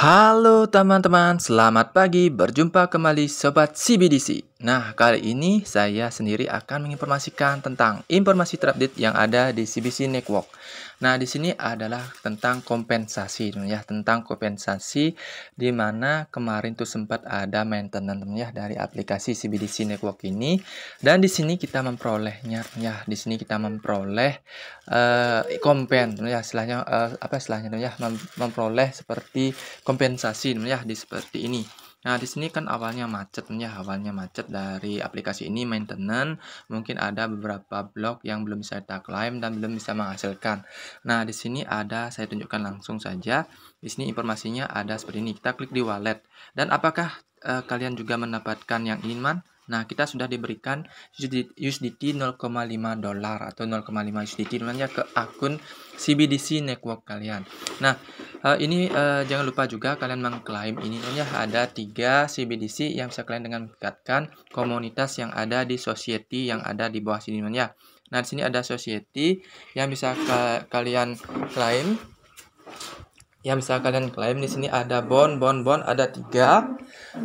Halo teman-teman, selamat pagi. Berjumpa kembali Sobat CBDC. Nah, kali ini saya sendiri akan menginformasikan tentang informasi terupdate yang ada di CBC Network. Nah, di sini adalah tentang kompensasi, ya, tentang kompensasi di mana kemarin tuh sempat ada maintenance ya dari aplikasi CBDC Network ini dan di sini kita memperolehnya ya, di sini kita memperoleh uh, kompen ya, istilahnya uh, apa istilahnya ya, memperoleh seperti kompensasi ya di seperti ini. Nah, di sini kan awalnya macet ya, awalnya macet dari aplikasi ini maintenance, mungkin ada beberapa blok yang belum bisa kita klaim dan belum bisa menghasilkan. Nah, di sini ada saya tunjukkan langsung saja. Di sini informasinya ada seperti ini. Kita klik di wallet. Dan apakah eh, kalian juga mendapatkan yang ini, Man? Nah, kita sudah diberikan USDT 0,5 dolar atau 0,5 USDT namanya ke akun CBDC network kalian. Nah, Uh, ini uh, jangan lupa juga kalian mengklaim ini oh ya ada tiga CBDC yang bisa kalian dengan dekatkan komunitas yang ada di society yang ada di bawah sini ya. Nah, di sini ada society yang bisa ka kalian klaim. Yang bisa kalian klaim di sini ada bond, bond, bond ada tiga,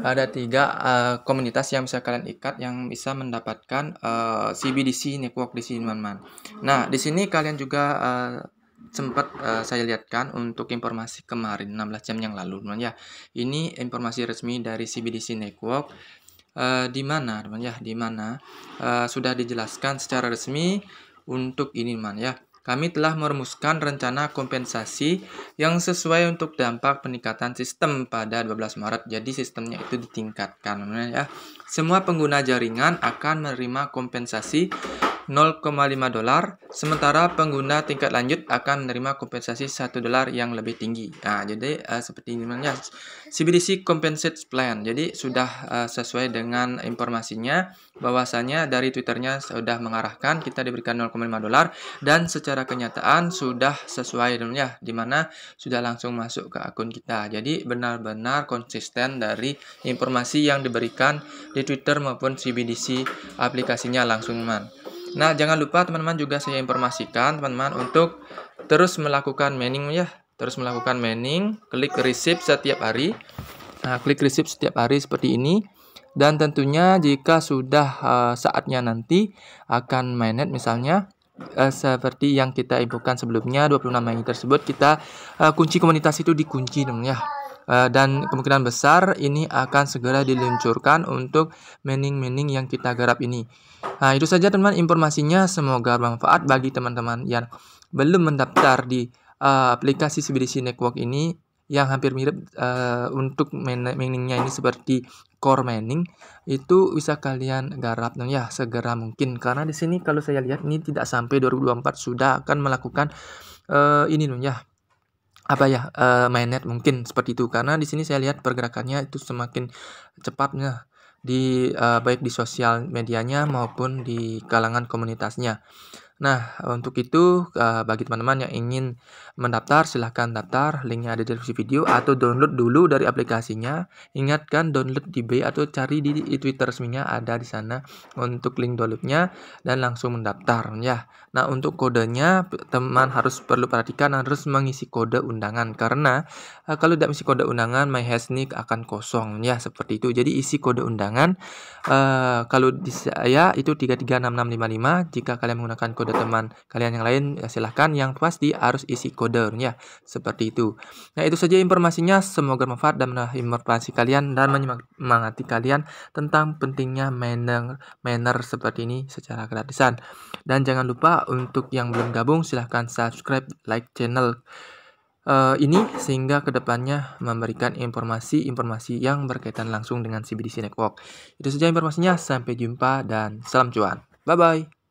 ada tiga uh, komunitas yang bisa kalian ikat yang bisa mendapatkan uh, CBDC network di sini teman-teman. Nah, di sini kalian juga uh, sempat uh, saya lihatkan untuk informasi kemarin 16 jam yang lalu teman ya. Ini informasi resmi dari CBDC Network uh, di mana teman ya, di mana uh, sudah dijelaskan secara resmi untuk ini teman ya. Kami telah merumuskan rencana kompensasi yang sesuai untuk dampak peningkatan sistem pada 12 Maret. Jadi sistemnya itu ditingkatkan teman ya. Semua pengguna jaringan akan menerima kompensasi 0,5 dolar, sementara pengguna tingkat lanjut akan menerima kompensasi 1 dolar yang lebih tinggi. Nah, jadi uh, seperti ini namanya CBDC Compensate Plan. Jadi sudah uh, sesuai dengan informasinya bahwasanya dari Twitternya sudah mengarahkan kita diberikan 0,5 dolar dan secara kenyataan sudah sesuai ya di mana sudah langsung masuk ke akun kita. Jadi benar-benar konsisten dari informasi yang diberikan di Twitter maupun CBDC aplikasinya langsung man. Nah, jangan lupa teman-teman juga saya informasikan teman-teman untuk terus melakukan mining ya, terus melakukan mining, klik receive setiap hari. Nah, klik receive setiap hari seperti ini. Dan tentunya jika sudah uh, saatnya nanti akan mainnet misalnya uh, seperti yang kita infokan sebelumnya 26 Mei tersebut kita uh, kunci komunitas itu dikunci dong ya. Eh, dan kemungkinan besar ini akan segera diluncurkan untuk mining-mining yang kita garap ini. Nah, itu saja teman informasinya. Semoga bermanfaat bagi teman-teman yang belum mendaftar di uh, aplikasi CBDC Network ini yang hampir mirip uh, untuk miningnya ini seperti core mining itu bisa kalian garap nah, ya segera mungkin karena di sini kalau saya lihat ini tidak sampai 2024 sudah akan melakukan uh, ini ya apa ya uh, eh, mainnet mungkin seperti itu karena di sini saya lihat pergerakannya itu semakin cepatnya di uh, baik di sosial medianya maupun di kalangan komunitasnya. Nah, untuk itu eh, bagi teman-teman yang ingin mendaftar silahkan daftar, linknya ada di deskripsi video atau download dulu dari aplikasinya. Ingatkan download di B atau cari di, Twitter resminya ada di sana untuk link downloadnya dan langsung mendaftar ya. Nah, untuk kodenya teman harus perlu perhatikan harus mengisi kode undangan karena eh, kalau tidak mengisi kode undangan my hashtag akan kosong ya seperti itu. Jadi isi kode undangan eh, kalau di saya itu 336655 jika kalian menggunakan kode kode teman kalian yang lain ya silahkan yang pasti harus isi kodenya seperti itu nah itu saja informasinya semoga bermanfaat dan menambah informasi kalian dan menyemangati kalian tentang pentingnya manner manner seperti ini secara gratisan dan jangan lupa untuk yang belum gabung silahkan subscribe like channel uh, ini sehingga kedepannya memberikan informasi-informasi yang berkaitan langsung dengan CBDC Network. Itu saja informasinya, sampai jumpa dan salam cuan. Bye-bye.